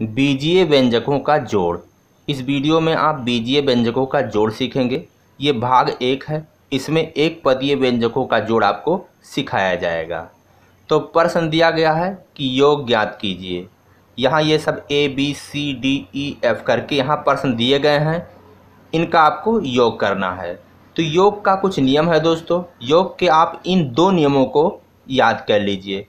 बीजीय व्यंजकों का जोड़ इस वीडियो में आप बीजीय व्यंजकों का जोड़ सीखेंगे ये भाग एक है इसमें एक पदीय व्यंजकों का जोड़ आपको सिखाया जाएगा तो प्रश्न दिया गया है कि योग ज्ञात कीजिए यहाँ ये सब A B C D E F करके यहाँ प्रश्न दिए गए हैं इनका आपको योग करना है तो योग का कुछ नियम है दोस्तों योग के आप इन दो नियमों को याद कर लीजिए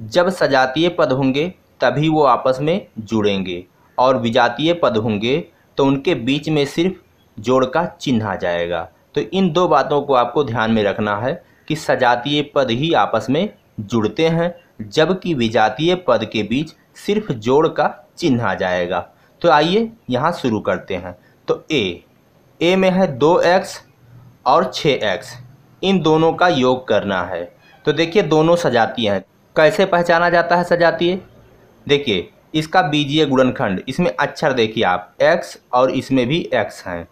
जब सजातीय पद होंगे तभी वो आपस में जुड़ेंगे और विजातीय पद होंगे तो उनके बीच में सिर्फ जोड़ का चिन्ह आ जाएगा तो इन दो बातों को आपको ध्यान में रखना है कि सजातीय पद ही आपस में जुड़ते हैं जबकि विजातीय पद के बीच सिर्फ जोड़ का चिन्ह आ जाएगा तो आइए यहाँ शुरू करते हैं तो ए ए में है दो एक्स और छः एक्स इन दोनों का योग करना है तो देखिए दोनों सजातीय हैं कैसे पहचाना जाता है सजातीय देखिए इसका बीजीय गुणनखंड इसमें अक्षर देखिए आप एक्स और इसमें भी एक्स हैं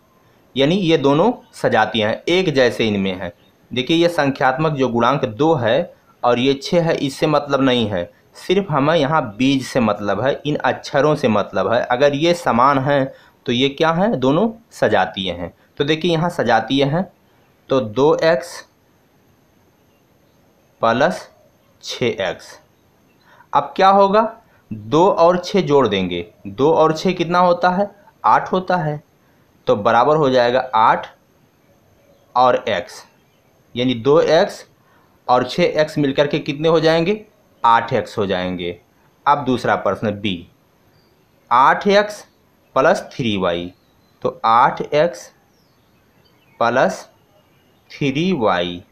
यानी ये दोनों सजाती हैं एक जैसे इनमें हैं देखिए ये संख्यात्मक जो गुणांक दो है और ये छः है इससे मतलब नहीं है सिर्फ हमें यहाँ बीज से मतलब है इन अक्षरों से मतलब है अगर ये समान हैं तो ये क्या हैं दोनों सजातीय हैं तो देखिए यहाँ सजातीय हैं तो दो एक्स प्लस छः एक्स अब क्या होगा दो और छः जोड़ देंगे दो और छः कितना होता है आठ होता है तो बराबर हो जाएगा आठ और एक्स यानी दो एक्स और छः एक्स मिलकर के कितने हो जाएंगे आठ एक्स हो जाएंगे अब दूसरा प्रश्न बी आठ एक्स प्लस थ्री वाई तो आठ एक्स प्लस थ्री वाई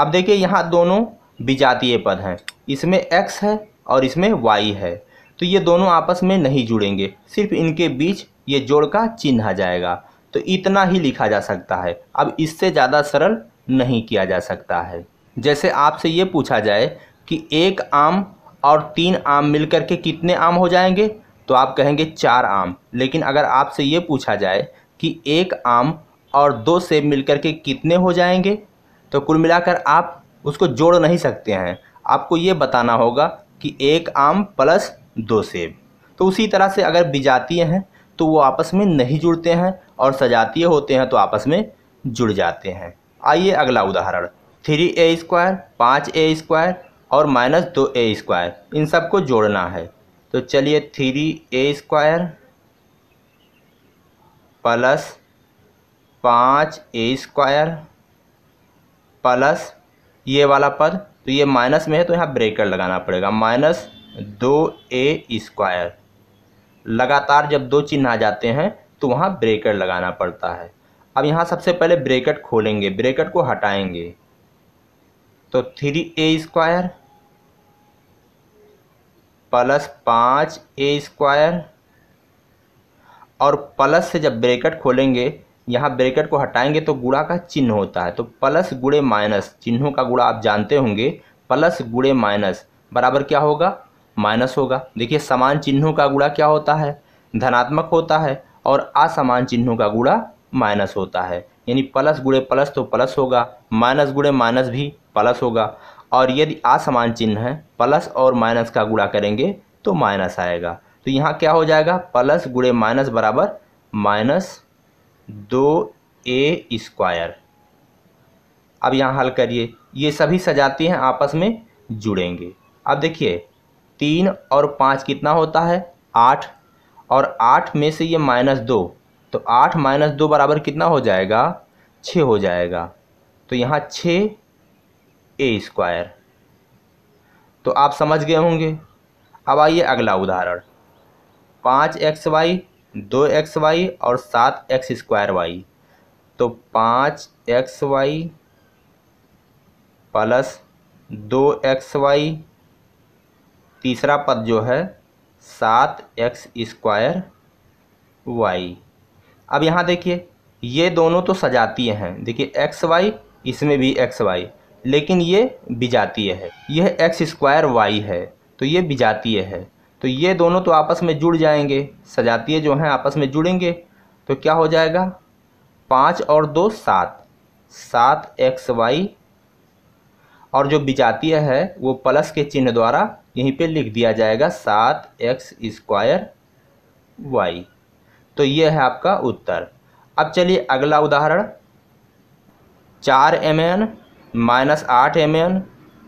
अब देखिए यहाँ दोनों विजातीय पद हैं इसमें एक्स है और इसमें वाई है तो ये दोनों आपस में नहीं जुड़ेंगे सिर्फ इनके बीच ये जोड़ का चिन्ह आ जाएगा तो इतना ही लिखा जा सकता है अब इससे ज़्यादा सरल नहीं किया जा सकता है जैसे आपसे ये पूछा जाए कि एक आम और तीन आम मिलकर के कितने आम हो जाएंगे तो आप कहेंगे चार आम लेकिन अगर आपसे ये पूछा जाए कि एक आम और दो सेब मिलकर के कितने हो जाएंगे तो कुल मिलाकर आप उसको जोड़ नहीं सकते हैं आपको ये बताना होगा कि एक आम प्लस दो सेब तो उसी तरह से अगर विजातीय हैं तो वो आपस में नहीं जुड़ते हैं और सजातीय होते हैं तो आपस में जुड़ जाते हैं आइए अगला उदाहरण थ्री ए स्क्वायर पाँच ए स्क्वायर और माइनस दो ए स्क्वायर इन सबको जोड़ना है तो चलिए थ्री ए स्क्वायर प्लस पाँच ए स्क्वायर प्लस ये वाला पद तो ये माइनस में है तो यहाँ ब्रेकर लगाना पड़ेगा माइनस दो ए स्क्वायर लगातार जब दो चिन्ह आ जाते हैं तो वहाँ ब्रेकर लगाना पड़ता है अब यहाँ सबसे पहले ब्रेकेट खोलेंगे ब्रेकेट को हटाएंगे तो थ्री ए स्क्वायर प्लस पाँच ए स्क्वायर और प्लस से जब ब्रेकेट खोलेंगे यहाँ ब्रेकेट को हटाएंगे तो गुड़ा का चिन्ह होता है तो प्लस गुड़े माइनस चिन्हों का गुड़ा आप जानते होंगे प्लस गुड़े माइनस बराबर क्या होगा माइनस होगा देखिए समान चिन्हों का गुड़ा क्या होता है धनात्मक होता है और असमान चिन्हों का गुड़ा माइनस होता है यानी प्लस गुड़े प्लस तो प्लस होगा माइनस गुड़े माइनस भी प्लस होगा और यदि असमान चिन्ह है प्लस और माइनस का गुड़ा करेंगे तो माइनस आएगा तो यहाँ क्या हो जाएगा प्लस गुड़े माइनस बराबर माइनस दो ए स्क्वायर अब यहाँ हल करिए ये सभी सजाती हैं आपस में जुड़ेंगे अब देखिए तीन और पाँच कितना होता है आठ और आठ में से ये माइनस दो तो आठ माइनस दो बराबर कितना हो जाएगा छः हो जाएगा तो यहाँ छः ए स्क्वायर तो आप समझ गए होंगे अब आइए अगला उदाहरण पाँच एक्स वाई दो एक्स वाई और सात एक्स स्क्वायर वाई तो पाँच एक्स वाई प्लस दो एक्स वाई तीसरा पद जो है सात एक्स स्क्वायर वाई अब यहाँ देखिए ये दोनों तो सजातीय हैं देखिए एक्स वाई इसमें भी एक्स वाई लेकिन ये बिजातीय है यह एक्स स्क्वायर वाई है तो ये बिजातीय है तो ये दोनों तो आपस में जुड़ जाएंगे सजातीय जो हैं आपस में जुड़ेंगे तो क्या हो जाएगा पाँच और दो सात सात एक्स वाई और जो विजातीय है वो प्लस के चिन्ह द्वारा यहीं पे लिख दिया जाएगा सात एक्स स्क्वायर वाई तो ये है आपका उत्तर अब चलिए अगला उदाहरण चार एम एन माइनस आठ m n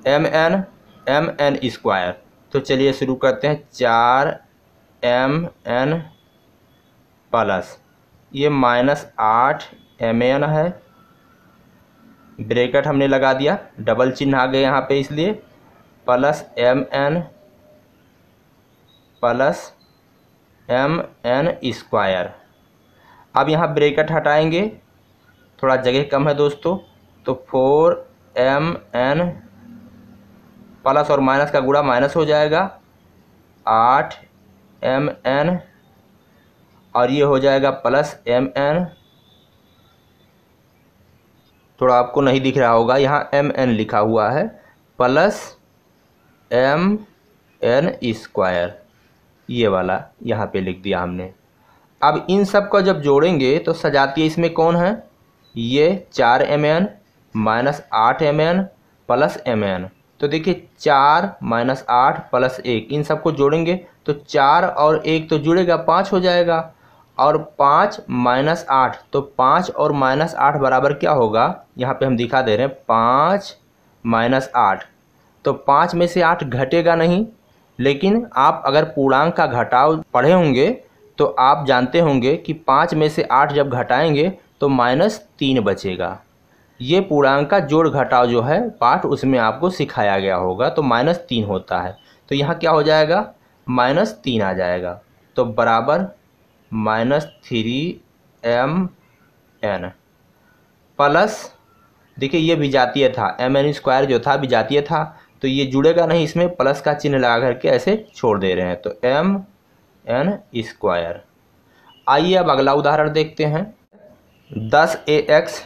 m n m n square तो चलिए शुरू करते हैं चार एम एन प्लस ये माइनस आठ एम एन है ब्रेकेट हमने लगा दिया डबल चिन्ह आ गए यहाँ पे इसलिए plus m n plus m n square अब यहाँ ब्रेकेट हटाएंगे थोड़ा जगह कम है दोस्तों तो फोर एम एन प्लस और माइनस का गुड़ा माइनस हो जाएगा आठ एम एन और ये हो जाएगा प्लस एम एन थोड़ा आपको नहीं दिख रहा होगा यहाँ एम एन लिखा हुआ है प्लस एम एन स्क्वायर ये वाला यहाँ पे लिख दिया हमने अब इन सब को जब जोड़ेंगे तो सजातीय इसमें कौन है ये चार एम एन माइनस आठ m n plus m n तो देखिए चार माइनस आठ प्लस एक इन सबको जोड़ेंगे तो चार और एक तो जुड़ेगा पाँच हो जाएगा और पाँच माइनस आठ तो पाँच और माइनस आठ बराबर क्या होगा यहाँ पे हम दिखा दे रहे हैं पाँच माइनस आठ तो पाँच में से आठ घटेगा नहीं लेकिन आप अगर पूर्णांक का घटाव पढ़े होंगे तो आप जानते होंगे कि पाँच में से आठ जब घटाएंगे तो माइनस तीन बचेगा ये पूर्णांक का जोड़ घटाव जो है पाठ उसमें आपको सिखाया गया होगा तो माइनस तीन होता है तो यहाँ क्या हो जाएगा माइनस तीन आ जाएगा तो बराबर minus three m n plus देखिए ये भी जातीय था एम एन स्क्वायर जो था भी जातीय था तो ये जुड़ेगा नहीं इसमें प्लस का चिन्ह लगा करके ऐसे छोड़ दे रहे हैं तो एम एन स्क्वायर आइए अब अगला उदाहरण देखते हैं दस ए एक्स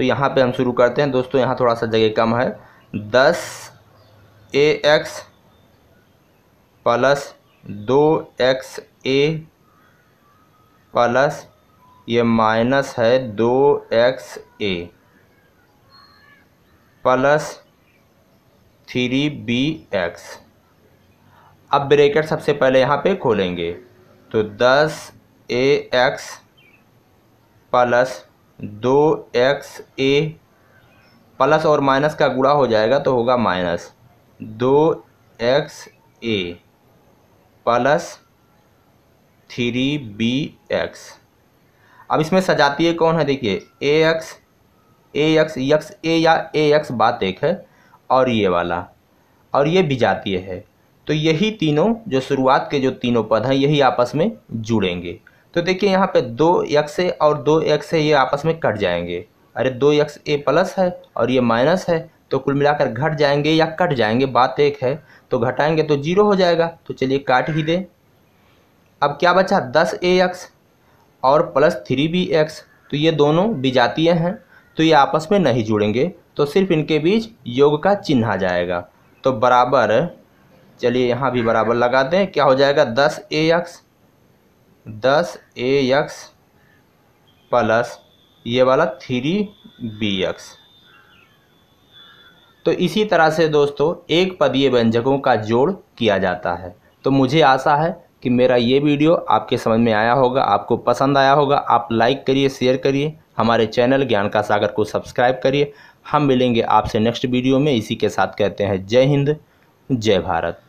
तो यहाँ पे हम शुरू करते हैं दोस्तों यहाँ थोड़ा सा जगह कम है दस ए एक्स प्लस दो एक्स ए प्लस ये माइनस है दो x a plus three b x अब ब्रेकेट सबसे पहले यहाँ पे खोलेंगे तो दस ए एक्स प्लस दो एक्स ए प्लस और माइनस का गुड़ा हो जाएगा तो होगा माइनस दो x a plus three b x अब इसमें सजातीय कौन है देखिए a x a x x a या ए एक्स बात एक है और ये वाला और ये बिजातीय है तो यही तीनों जो शुरुआत के जो तीनों पद हैं यही आपस में जुड़ेंगे तो देखिए यहाँ पे दो एक्स है और दो एक्स है ये आपस में कट जाएंगे अरे दो एक्स ए प्लस है और ये माइनस है तो कुल मिलाकर घट जाएंगे या कट जाएंगे बात एक है तो घटाएंगे तो जीरो हो जाएगा तो चलिए काट ही दें अब क्या बचा दस ए एक्स और प्लस थ्री बी एक्स तो ये दोनों बीजातीय हैं तो ये आपस में नहीं जुड़ेंगे तो सिर्फ इनके बीच योग का चिन्ह आ जाएगा तो बराबर चलिए यहाँ भी बराबर लगा दें क्या हो जाएगा दस ए एक्स दस ए एक्स प्लस ये वाला थ्री बी एक्स तो इसी तरह से दोस्तों एक पदीय व्यंजकों का जोड़ किया जाता है तो मुझे आशा है कि मेरा ये वीडियो आपके समझ में आया होगा आपको पसंद आया होगा आप लाइक करिए शेयर करिए हमारे चैनल ज्ञान का सागर को सब्सक्राइब करिए हम मिलेंगे आपसे नेक्स्ट वीडियो में इसी के साथ कहते हैं जय हिंद जय भारत